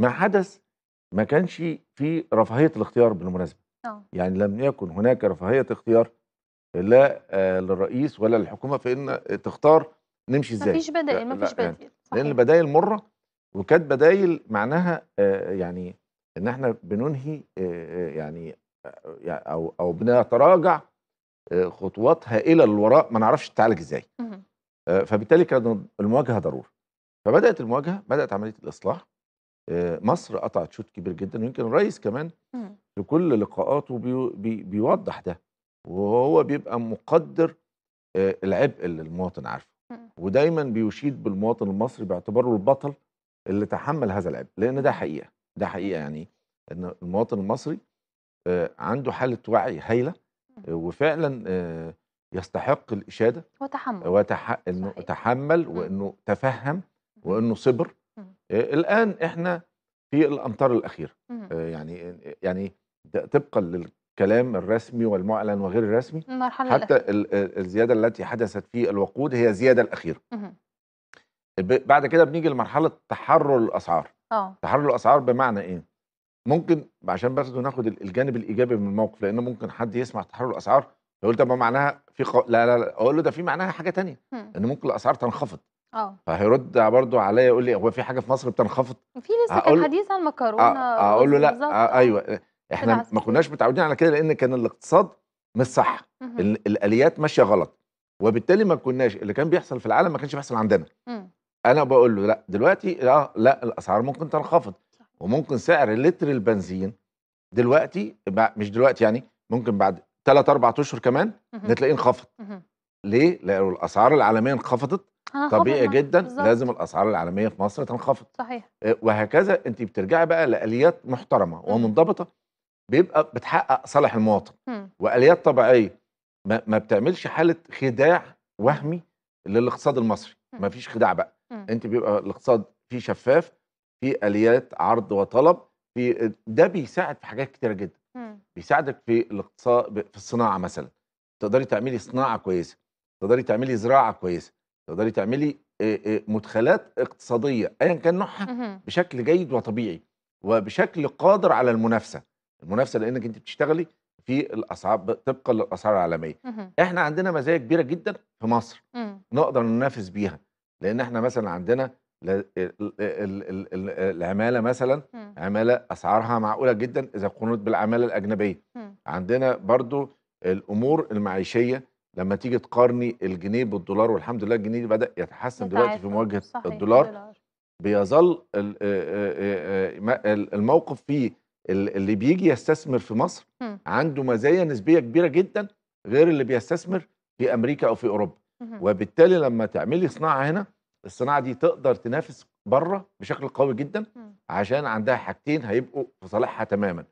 ما حدث ما كانش في رفاهيه الاختيار بالمناسبه أوه. يعني لم يكن هناك رفاهيه اختيار لا آه، للرئيس ولا للحكومه في ان تختار نمشي ازاي مفيش بدائل مفيش بدائل يعني لان البدائل مره وكانت بدائل معناها آه، يعني ان احنا بننهي آه، يعني او او بنتراجع خطوات هائله للوراء ما نعرفش تتعالج ازاي فبالتالي كانت المواجهه ضروره فبدات المواجهه بدات عمليه الاصلاح آه، مصر قطعت شوط كبير جدا ويمكن الرئيس كمان في كل لقاءاته بي بيوضح ده وهو بيبقى مقدر آه، العبء اللي المواطن عارفه ودايما بيشيد بالمواطن المصري باعتباره البطل اللي تحمل هذا العبء لان ده حقيقه ده حقيقه يعني ان المواطن المصري آه، عنده حاله وعي هايله وفعلا يستحق الاشاده وتحمل وتح... انه تحمل وانه تفهم وانه صبر آه، الان احنا في الامطار الاخيره آه، يعني يعني طبقا للكلام الرسمي والمعلن وغير الرسمي المرحلة حتى الزياده التي حدثت في الوقود هي الزياده الاخيره بعد كده بنيجي لمرحله تحرر الاسعار أوه. تحرر الاسعار بمعنى ايه ممكن عشان بس ناخد الجانب الايجابي من الموقف لان ممكن حد يسمع تحرر الاسعار يقول طب ما معناها في خ... لا لا لا اقول له ده في معناها حاجه تانية ان ممكن الاسعار تنخفض اه فهيرد برضه عليا يقول لي هو في حاجه في مصر بتنخفض في لسه كان حديث عن المكرونه آه، آه، اقول له لا آه،, آه ايوه احنا ما كناش متعودين على كده لان كان الاقتصاد مش صح الاليات ماشيه غلط وبالتالي ما كناش اللي كان بيحصل في العالم ما كانش بيحصل عندنا م. امم. انا بقول له لا دلوقتي لا لا الاسعار ممكن تنخفض وممكن سعر لتر البنزين دلوقتي مش دلوقتي يعني ممكن بعد 3 4 اشهر كمان نتلاقيه انخفض ليه؟ لأن الاسعار العالميه انخفضت طبيعي يعني، جدا بالزبط. لازم الاسعار العالميه في مصر تنخفض صحيح آه، وهكذا انت بترجعي بقى لاليات محترمه إمم. ومنضبطه بيبقى بتحقق صالح المواطن م. إمم. واليات طبيعيه ما, ما بتعملش حاله خداع وهمي للاقتصاد المصري إمم. ما فيش خداع بقى م. انت بيبقى الاقتصاد فيه شفاف في اليات عرض وطلب في ده بيساعد في حاجات كتيره جدا م. بيساعدك في الاقتصاد في الصناعه مثلا تقدري تعملي صناعه كويسه تقدري تعملي زراعه كويسه تقدري تعملي مدخلات اقتصاديه ايا كان نوعها بشكل جيد وطبيعي وبشكل قادر على المنافسه المنافسه لانك انت بتشتغلي في الاسعار طبقا للاسعار العالميه احنا عندنا مزايا كبيره جدا في مصر امم. نقدر ننافس بيها لان احنا مثلا عندنا العماله مثلا امم. عماله اسعارها معقوله جدا اذا قارنت بالعماله الاجنبيه امم. عندنا برضو الامور المعيشيه لما تيجي تقارني الجنيه بالدولار والحمد لله الجنيه بدا يتحسن دلوقتي في آه، مواجهه الدولار, الدولار بيظل آه، آه، الموقف فيه اللي بيجي يستثمر في مصر عنده مزايا نسبيه كبيره جدا غير اللي بيستثمر في امريكا او في اوروبا وبالتالي لما تعملي صناعه هنا الصناعه دي تقدر تنافس بره بشكل قوي جدا عشان عندها حاجتين هيبقوا في صالحها تماما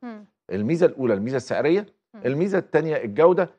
الميزه الاولى الميزه السعريه الميزه الثانيه الجوده